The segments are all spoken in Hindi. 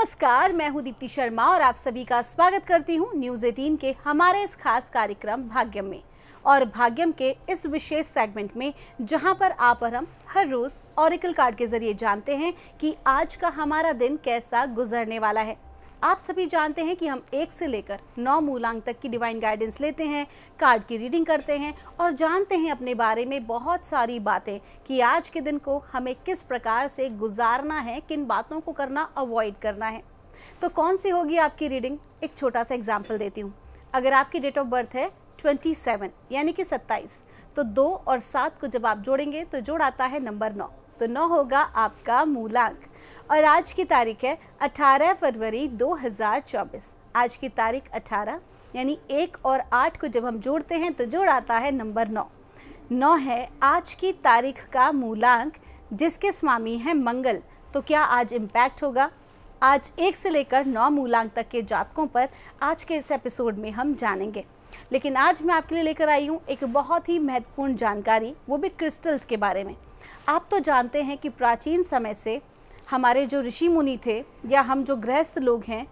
नमस्कार मैं हूं दीप्ति शर्मा और आप सभी का स्वागत करती हूं न्यूज एटीन के हमारे इस खास कार्यक्रम भाग्यम में और भाग्यम के इस विशेष सेगमेंट में जहां पर आप और हम हर रोज़ ऑरिकल कार्ड के जरिए जानते हैं कि आज का हमारा दिन कैसा गुजरने वाला है आप सभी जानते हैं कि हम एक से लेकर नौ मूलांक तक की डिवाइन गाइडेंस लेते हैं कार्ड की रीडिंग करते हैं और जानते हैं अपने बारे में बहुत सारी बातें कि आज के दिन को हमें किस प्रकार से गुजारना है किन बातों को करना अवॉइड करना है तो कौन सी होगी आपकी रीडिंग एक छोटा सा एग्जाम्पल देती हूँ अगर आपकी डेट ऑफ बर्थ है 27 यानी कि 27 तो दो और सात को जब आप जोड़ेंगे तो जोड़ आता है नंबर नौ तो नौ होगा आपका मूलांक और आज की तारीख है 18 फरवरी 2024 आज की तारीख 18 यानी एक और आठ को जब हम जोड़ते हैं तो जोड़ आता है नंबर नौ नौ है आज की तारीख का मूलांक जिसके स्वामी हैं मंगल तो क्या आज इम्पैक्ट होगा आज एक से लेकर नौ मूलांक तक के जातकों पर आज के इस एपिसोड में हम जानेंगे लेकिन आज मैं आपके लिए लेकर आई हूँ एक बहुत ही महत्वपूर्ण जानकारी वो भी क्रिस्टल्स के बारे में आप तो जानते हैं कि प्राचीन समय से हमारे जो ऋषि मुनि थे या हम जो गृहस्थ लोग हैं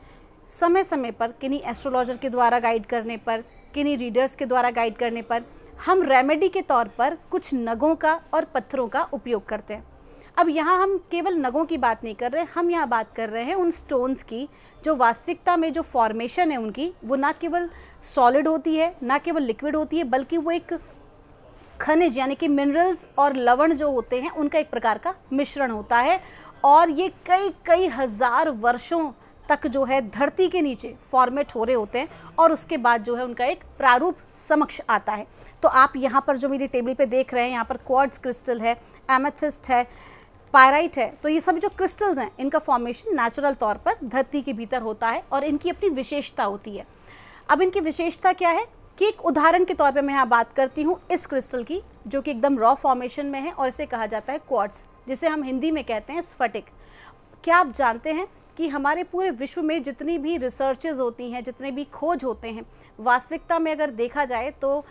समय समय पर किन्हीं एस्ट्रोलॉजर के द्वारा गाइड करने पर किन्हीं रीडर्स के द्वारा गाइड करने पर हम रेमेडी के तौर पर कुछ नगों का और पत्थरों का उपयोग करते हैं अब यहाँ हम केवल नगों की बात नहीं कर रहे हम यहाँ बात कर रहे हैं उन स्टोन्स की जो वास्तविकता में जो फॉर्मेशन है उनकी वो ना केवल सॉलिड होती है ना केवल लिक्विड होती है बल्कि वो एक खनिज यानी कि मिनरल्स और लवण जो होते हैं उनका एक प्रकार का मिश्रण होता है और ये कई कई हज़ार वर्षों तक जो है धरती के नीचे फॉर्मेट हो रहे होते हैं और उसके बाद जो है उनका एक प्रारूप समक्ष आता है तो आप यहाँ पर जो मेरी टेबल पे देख रहे हैं यहाँ पर क्वार्ट्स क्रिस्टल है एमेथिस्ट है पायराइट है तो ये सब जो क्रिस्टल्स हैं इनका फॉर्मेशन नेचुरल तौर पर धरती के भीतर होता है और इनकी अपनी विशेषता होती है अब इनकी विशेषता क्या है कि एक उदाहरण के तौर पे मैं यहाँ बात करती हूँ इस क्रिस्टल की जो कि एकदम रॉ फॉर्मेशन में है और इसे कहा जाता है क्वार्ट्स जिसे हम हिंदी में कहते हैं स्फटिक क्या आप जानते हैं कि हमारे पूरे विश्व में जितनी भी रिसर्चेज होती हैं जितने भी खोज होते हैं वास्तविकता में अगर देखा जाए तो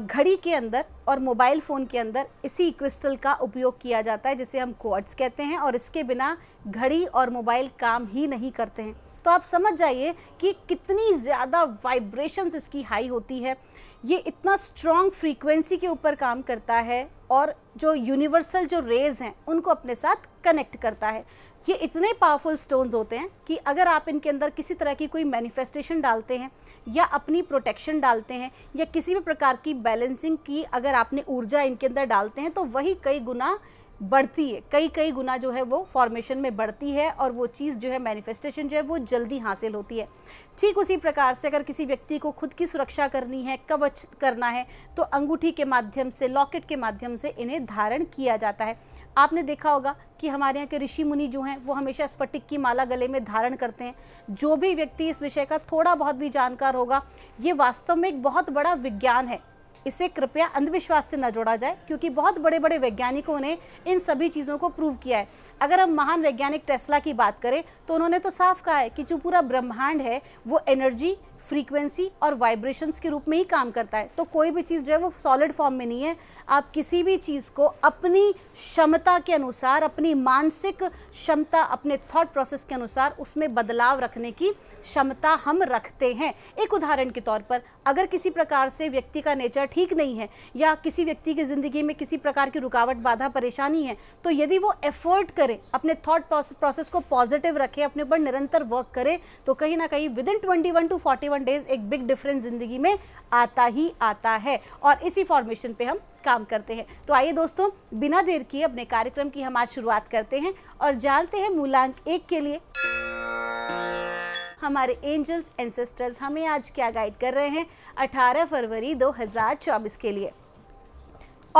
घड़ी के अंदर और मोबाइल फ़ोन के अंदर इसी क्रिस्टल का उपयोग किया जाता है जिसे हम क्वार्ट्स कहते हैं और इसके बिना घड़ी और मोबाइल काम ही नहीं करते हैं तो आप समझ जाइए कि कितनी ज़्यादा वाइब्रेशंस इसकी हाई होती है ये इतना स्ट्रॉन्ग फ्रीक्वेंसी के ऊपर काम करता है और जो यूनिवर्सल जो रेज हैं उनको अपने साथ कनेक्ट करता है ये इतने पावरफुल स्टोन्स होते हैं कि अगर आप इनके अंदर किसी तरह की कोई मैनिफेस्टेशन डालते हैं या अपनी प्रोटेक्शन डालते हैं या किसी भी प्रकार की बैलेंसिंग की अगर आपने ऊर्जा इनके अंदर डालते हैं तो वही कई गुना बढ़ती है कई कई गुना जो है वो फॉर्मेशन में बढ़ती है और वो चीज़ जो है मैनिफेस्टेशन जो है वो जल्दी हासिल होती है ठीक उसी प्रकार से अगर किसी व्यक्ति को खुद की सुरक्षा करनी है कवच करना है तो अंगूठी के माध्यम से लॉकेट के माध्यम से इन्हें धारण किया जाता है आपने देखा होगा कि हमारे यहाँ के ऋषि मुनि जो हैं वो हमेशा स्फटिक की माला गले में धारण करते हैं जो भी व्यक्ति इस विषय का थोड़ा बहुत भी जानकार होगा ये वास्तव में एक बहुत बड़ा विज्ञान है इसे कृपया अंधविश्वास से न जोड़ा जाए क्योंकि बहुत बड़े बड़े वैज्ञानिकों ने इन सभी चीज़ों को प्रूव किया है अगर हम महान वैज्ञानिक टेस्ला की बात करें तो उन्होंने तो साफ कहा है कि जो पूरा ब्रह्मांड है वो एनर्जी फ्रीक्वेंसी और वाइब्रेशंस के रूप में ही काम करता है तो कोई भी चीज़ जो है वो सॉलिड फॉर्म में नहीं है आप किसी भी चीज़ को अपनी क्षमता के अनुसार अपनी मानसिक क्षमता अपने थॉट प्रोसेस के अनुसार उसमें बदलाव रखने की क्षमता हम रखते हैं एक उदाहरण के तौर पर अगर किसी प्रकार से व्यक्ति का नेचर ठीक नहीं है या किसी व्यक्ति की ज़िंदगी में किसी प्रकार की रुकावट बाधा परेशानी है तो यदि वो एफर्ट करे अपने थॉट प्रोसेस को पॉजिटिव रखे अपने ऊपर निरंतर वर्क करे तो कहीं ना कहीं within twenty to forty one days एक बिग डिफरेंस ज़िंदगी में आता ही आता है और इसी फॉर्मेशन पे हम काम करते हैं तो आइए दोस्तों बिना देर किए अपने कार्यक्रम की हम आज शुरुआत करते हैं और जानते हैं मूलांक एक के लिए हमारे एंजल्स एंसेस्टर्स हमें आज क्या गाइड कर रहे हैं 18 फरवरी 2024 के लिए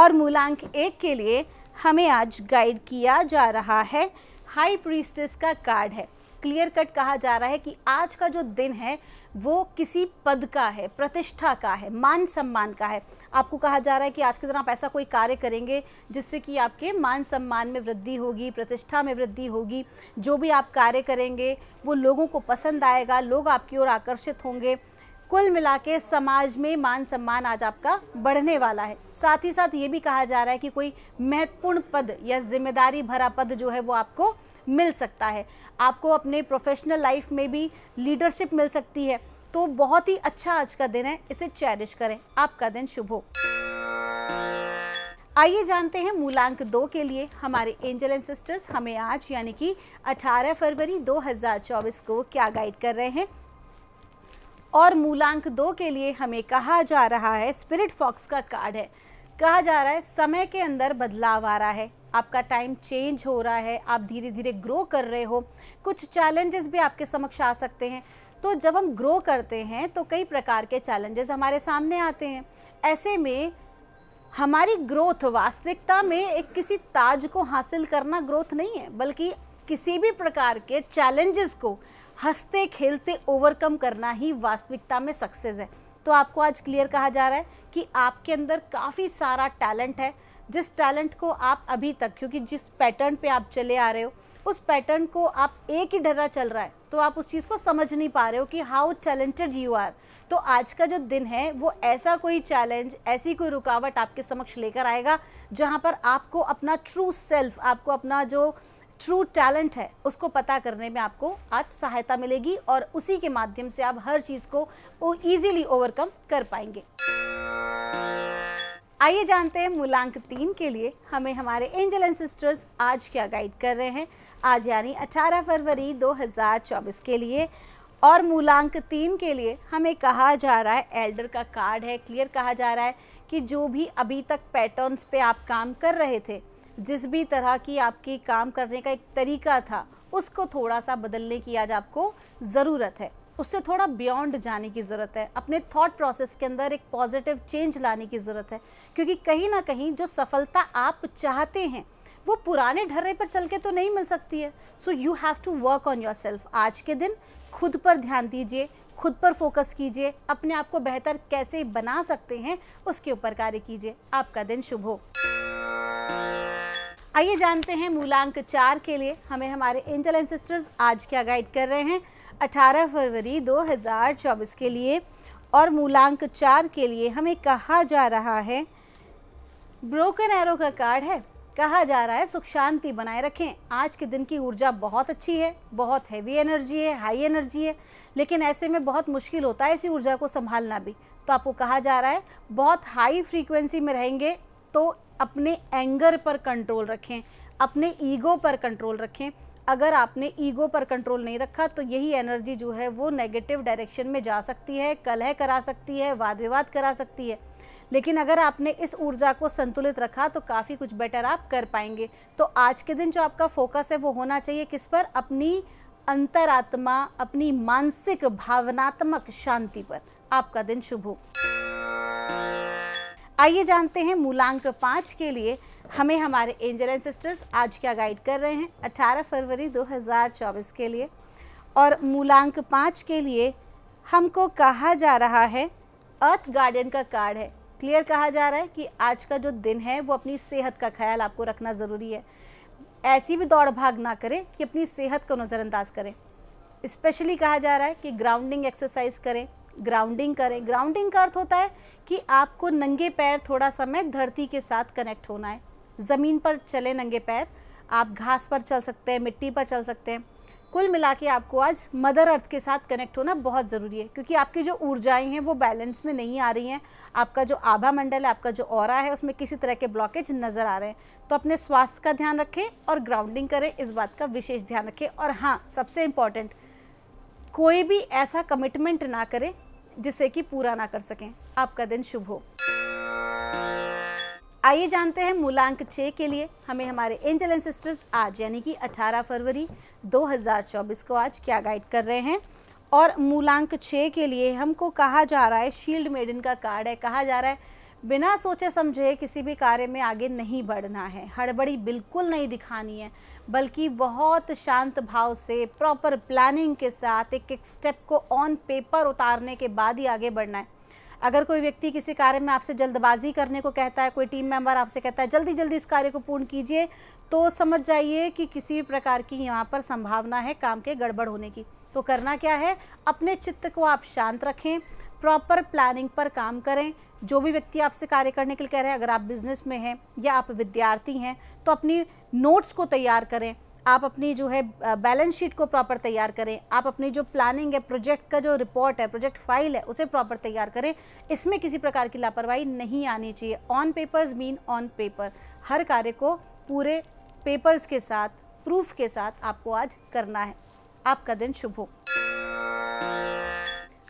और मूलांक एक के लिए हमें आज गाइड किया जा रहा है हाई प्रीस्टेस का कार्ड है क्लियर कट कहा जा रहा है कि आज का जो दिन है वो किसी पद का है प्रतिष्ठा का है मान सम्मान का है आपको कहा जा रहा है कि आज के दिन आप ऐसा कोई कार्य करेंगे जिससे कि आपके मान सम्मान में वृद्धि होगी प्रतिष्ठा में वृद्धि होगी जो भी आप कार्य करेंगे वो लोगों को पसंद आएगा लोग आपकी ओर आकर्षित होंगे कुल मिला के समाज में मान सम्मान आज आपका बढ़ने वाला है साथ ही साथ ये भी कहा जा रहा है कि कोई महत्वपूर्ण पद या जिम्मेदारी भरा पद जो है वो आपको मिल सकता है आपको अपने प्रोफेशनल लाइफ में भी लीडरशिप मिल सकती है तो बहुत ही अच्छा आज का दिन है इसे चैरिश करें आपका दिन शुभ हो आइए जानते हैं मूलांक दो के लिए हमारे एंजल एंड सिस्टर्स हमें आज यानी कि 18 फरवरी 2024 को क्या गाइड कर रहे हैं और मूलांक दो के लिए हमें कहा जा रहा है स्पिरिट फॉक्स का कार्ड है कहा जा रहा है समय के अंदर बदलाव आ रहा है आपका टाइम चेंज हो रहा है आप धीरे धीरे ग्रो कर रहे हो कुछ चैलेंजेस भी आपके समक्ष आ सकते हैं तो जब हम ग्रो करते हैं तो कई प्रकार के चैलेंजेस हमारे सामने आते हैं ऐसे में हमारी ग्रोथ वास्तविकता में एक किसी ताज को हासिल करना ग्रोथ नहीं है बल्कि किसी भी प्रकार के चैलेंजेस को हंसते खेलते ओवरकम करना ही वास्तविकता में सक्सेस है तो आपको आज क्लियर कहा जा रहा है कि आपके अंदर काफ़ी सारा टैलेंट है जिस टैलेंट को आप अभी तक क्योंकि जिस पैटर्न पे आप चले आ रहे हो उस पैटर्न को आप एक ही ढर्रा चल रहा है तो आप उस चीज़ को समझ नहीं पा रहे हो कि हाउ टैलेंटेड यू आर तो आज का जो दिन है वो ऐसा कोई चैलेंज ऐसी कोई रुकावट आपके समक्ष लेकर आएगा जहाँ पर आपको अपना ट्रू सेल्फ आपको अपना जो ट्रू टैलेंट है उसको पता करने में आपको आज सहायता मिलेगी और उसी के माध्यम से आप हर चीज़ को ईजिली ओवरकम कर पाएंगे आइए जानते हैं मूलांक तीन के लिए हमें हमारे एंजल एंड सिस्टर्स आज क्या गाइड कर रहे हैं आज यानी 18 फरवरी 2024 के लिए और मूलांक तीन के लिए हमें कहा जा रहा है एल्डर का कार्ड है क्लियर कहा जा रहा है कि जो भी अभी तक पैटर्न्स पे आप काम कर रहे थे जिस भी तरह की आपकी काम करने का एक तरीका था उसको थोड़ा सा बदलने की आज आपको ज़रूरत है उससे थोड़ा बियॉन्ड जाने की ज़रूरत है अपने थॉट प्रोसेस के अंदर एक पॉजिटिव चेंज लाने की ज़रूरत है क्योंकि कहीं ना कहीं जो सफलता आप चाहते हैं वो पुराने ढर्रे पर चल के तो नहीं मिल सकती है so you have to work on yourself आज के दिन खुद पर ध्यान दीजिए खुद पर फोकस कीजिए अपने आप को बेहतर कैसे बना सकते हैं उसके ऊपर कार्य कीजिए आपका दिन शुभ हो आइए जानते हैं मूलांक चार के लिए हमें हमारे एंजल एंसिस्टर्स आज क्या गाइड कर रहे हैं 18 फरवरी 2024 के लिए और मूलांक चार के लिए हमें कहा जा रहा है ब्रोकन एरो का कार्ड है कहा जा रहा है सुख शांति बनाए रखें आज के दिन की ऊर्जा बहुत अच्छी है बहुत हैवी एनर्जी है हाई एनर्जी है लेकिन ऐसे में बहुत मुश्किल होता है इसी ऊर्जा को संभालना भी तो आपको कहा जा रहा है बहुत हाई फ्रीक्वेंसी में रहेंगे तो अपने एंगर पर कंट्रोल रखें अपने ईगो पर कंट्रोल रखें अगर आपने ईगो पर कंट्रोल नहीं रखा तो यही एनर्जी जो है वो नेगेटिव डायरेक्शन में जा सकती है कलह करा सकती है वाद विवाद करा सकती है लेकिन अगर आपने इस ऊर्जा को संतुलित रखा तो काफ़ी कुछ बेटर आप कर पाएंगे तो आज के दिन जो आपका फोकस है वो होना चाहिए किस पर अपनी अंतरात्मा अपनी मानसिक भावनात्मक शांति पर आपका दिन शुभ हो आइए जानते हैं मूलांक पाँच के लिए हमें हमारे एंजल एंड सिस्टर्स आज क्या गाइड कर रहे हैं 18 फरवरी 2024 के लिए और मूलांक पाँच के लिए हमको कहा जा रहा है अर्थ गार्डन का कार्ड है क्लियर कहा जा रहा है कि आज का जो दिन है वो अपनी सेहत का ख्याल आपको रखना ज़रूरी है ऐसी भी दौड़ भाग ना करें कि अपनी सेहत को नज़रअंदाज करें स्पेशली कहा जा रहा है कि ग्राउंडिंग एक्सरसाइज करें ग्राउंडिंग करें ग्राउंडिंग का अर्थ होता है कि आपको नंगे पैर थोड़ा समय धरती के साथ कनेक्ट होना है ज़मीन पर चले नंगे पैर आप घास पर चल सकते हैं मिट्टी पर चल सकते हैं कुल मिला के आपको आज मदर अर्थ के साथ कनेक्ट होना बहुत ज़रूरी है क्योंकि आपकी जो ऊर्जाएं हैं वो बैलेंस में नहीं आ रही हैं आपका जो आभा मंडल है आपका जो और है उसमें किसी तरह के ब्लॉकेज नज़र आ रहे हैं तो अपने स्वास्थ्य का ध्यान रखें और ग्राउंडिंग करें इस बात का विशेष ध्यान रखें और हाँ सबसे इम्पॉर्टेंट कोई भी ऐसा कमिटमेंट ना करें जिसे कि पूरा ना कर सकें आपका दिन शुभ हो आइए जानते हैं मूलांक छः के लिए हमें हमारे एंजल एंड सिस्टर्स आज यानी कि 18 फरवरी 2024 को आज क्या गाइड कर रहे हैं और मूलांक छः के लिए हमको कहा जा रहा है शील्ड मेडन का कार्ड है कहा जा रहा है बिना सोचे समझे किसी भी कार्य में आगे नहीं बढ़ना है हड़बड़ी बिल्कुल नहीं दिखानी है बल्कि बहुत शांत भाव से प्रॉपर प्लानिंग के साथ एक एक स्टेप को ऑन पेपर उतारने के बाद ही आगे बढ़ना है अगर कोई व्यक्ति किसी कार्य में आपसे जल्दबाजी करने को कहता है कोई टीम मेंबर आपसे कहता है जल्दी जल्दी इस कार्य को पूर्ण कीजिए तो समझ जाइए कि किसी भी प्रकार की यहाँ पर संभावना है काम के गड़बड़ होने की तो करना क्या है अपने चित्त को आप शांत रखें प्रॉपर प्लानिंग पर काम करें जो भी व्यक्ति आपसे कार्य करने के लिए कह रहे हैं अगर आप बिजनेस में हैं या आप विद्यार्थी हैं तो अपनी नोट्स को तैयार करें आप अपनी जो है बैलेंस शीट को प्रॉपर तैयार करें आप अपनी जो प्लानिंग है प्रोजेक्ट का जो रिपोर्ट है प्रोजेक्ट फाइल है उसे प्रॉपर तैयार करें इसमें किसी प्रकार की लापरवाही नहीं आनी चाहिए on papers mean on paper हर कार्य को पूरे पेपर्स के साथ प्रूफ के साथ आपको आज करना है आपका दिन शुभ हो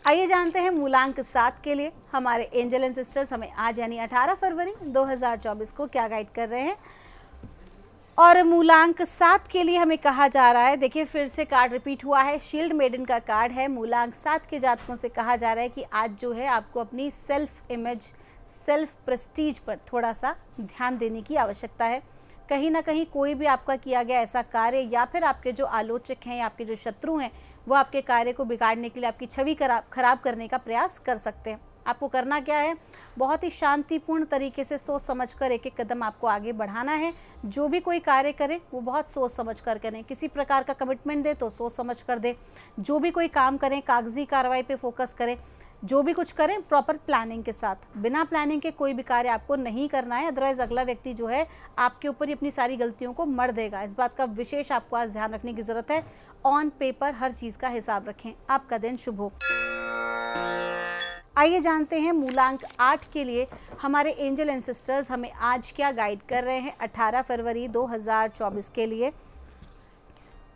आइए जानते हैं मूलांक सात के लिए हमारे एंजल एंड सिस्टर्स हमें आज यानी 18 फरवरी 2024 को क्या गाइड कर रहे हैं और मूलांक सात के लिए हमें कहा जा रहा है देखिए फिर से कार्ड रिपीट हुआ है शील्ड मेडन का कार्ड है मूलांक सात के जातकों से कहा जा रहा है कि आज जो है आपको अपनी सेल्फ इमेज सेल्फ प्रस्टीज पर थोड़ा सा ध्यान देने की आवश्यकता है कहीं ना कहीं कोई भी आपका किया गया ऐसा कार्य या फिर आपके जो आलोचक हैं या आपके जो शत्रु हैं वो आपके कार्य को बिगाड़ने के लिए आपकी छवि खराब करने का प्रयास कर सकते हैं आपको करना क्या है बहुत ही शांतिपूर्ण तरीके से सोच समझ कर एक एक कदम आपको आगे बढ़ाना है जो भी कोई कार्य करे वो बहुत सोच समझ कर करें किसी प्रकार का कमिटमेंट दे तो सोच समझ कर दे जो भी कोई काम करें कागजी कार्रवाई पे फोकस करें जो भी कुछ करें प्रॉपर प्लानिंग के साथ बिना प्लानिंग के कोई भी कार्य आपको नहीं करना है अदरवाइज़ अगला व्यक्ति जो है आपके ऊपर ही अपनी सारी गलतियों को मर देगा इस बात का विशेष आपको आज ध्यान रखने की ज़रूरत है ऑन पेपर हर चीज़ का हिसाब रखें आपका दिन शुभ हो आइए जानते हैं मूलांक आठ के लिए हमारे एंजल एंसिस्टर्स हमें आज क्या गाइड कर रहे हैं 18 फरवरी 2024 के लिए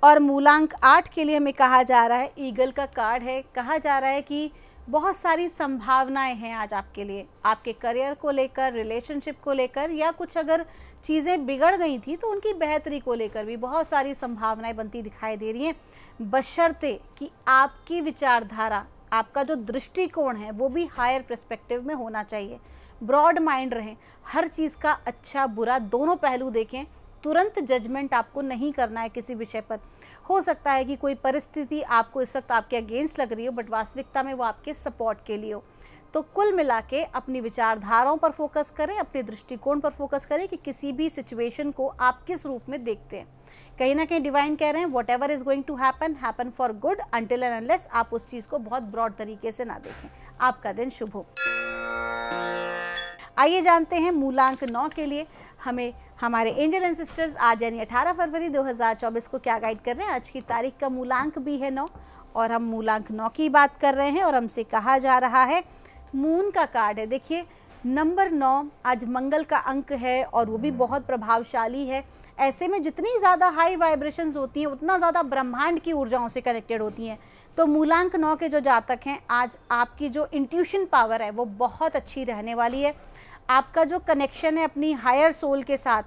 और मूलांक आठ के लिए हमें कहा जा रहा है ईगल का कार्ड है कहा जा रहा है कि बहुत सारी संभावनाएं हैं आज आपके लिए आपके करियर को लेकर रिलेशनशिप को लेकर या कुछ अगर चीज़ें बिगड़ गई थी तो उनकी बेहतरी को लेकर भी बहुत सारी संभावनाएं बनती दिखाई दे रही हैं बशर्ते कि आपकी विचारधारा आपका जो दृष्टिकोण है वो भी हायर प्रस्पेक्टिव में होना चाहिए ब्रॉड माइंड रहें हर चीज़ का अच्छा बुरा दोनों पहलू देखें तुरंत जजमेंट आपको नहीं करना है किसी विषय पर हो सकता है कि कोई परिस्थिति आपको इस वक्त आपके अगेंस्ट लग रही हो बट वास्तविकता में वो आपके सपोर्ट के लिए हो तो कुल मिला के अपनी विचारधाराओं पर फोकस करें अपने दृष्टिकोण पर फोकस करें कि किसी भी सिचुएशन को आप किस रूप में देखते हैं कहीं ना कहीं डिवाइन कह रहे हैं whatever is going to happen happen for good until and unless आप उस चीज़ को बहुत ब्रॉड तरीके से ना देखें आपका दिन शुभ हो आइए जानते हैं मूलांक नौ के लिए हमें हमारे एंजल एंड सिस्टर्स आज यानी 18 फरवरी 2024 को क्या गाइड कर रहे हैं आज की तारीख का मूलांक भी है नौ और हम मूलांक नौ की बात कर रहे हैं और हमसे कहा जा रहा है मून का कार्ड है देखिए नंबर नौ आज मंगल का अंक है और वो भी hmm. बहुत प्रभावशाली है ऐसे में जितनी ज़्यादा हाई वाइब्रेशन होती हैं उतना ज़्यादा ब्रह्मांड की ऊर्जाओं से कनेक्टेड होती हैं तो मूलांक नौ के जो जातक हैं आज आपकी जो इंट्यूशन पावर है वो बहुत अच्छी रहने वाली है आपका जो कनेक्शन है अपनी हायर सोल के साथ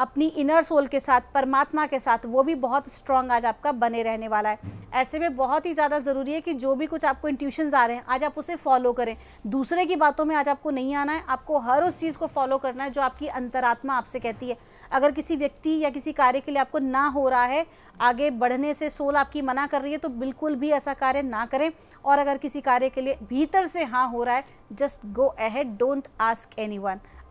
अपनी इनर सोल के साथ परमात्मा के साथ वो भी बहुत स्ट्रांग आज आपका बने रहने वाला है ऐसे में बहुत ही ज़्यादा ज़रूरी है कि जो भी कुछ आपको इंट्यूशन आ रहे हैं आज आप उसे फॉलो करें दूसरे की बातों में आज आपको नहीं आना है आपको हर उस चीज़ को फॉलो करना है जो आपकी अंतरात्मा आपसे कहती है अगर किसी व्यक्ति या किसी कार्य के लिए आपको ना हो रहा है आगे बढ़ने से सोल आपकी मना कर रही है तो बिल्कुल भी ऐसा कार्य ना करें और अगर किसी कार्य के लिए भीतर से हाँ हो रहा है just go ahead don't ask any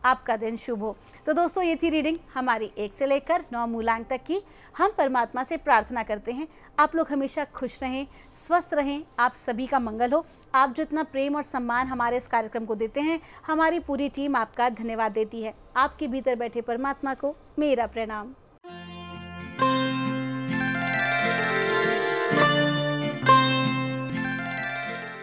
आपका दिन शुभ हो तो दोस्तों ये थी रीडिंग हमारी एक से लेकर नौ मूलांक तक की हम परमात्मा से प्रार्थना करते हैं आप लोग हमेशा खुश रहें स्वस्थ रहें आप सभी का मंगल हो आप जितना प्रेम और सम्मान हमारे इस कार्यक्रम को देते हैं हमारी पूरी टीम आपका धन्यवाद देती है आपके भीतर बैठे परमात्मा को मेरा प्रणाम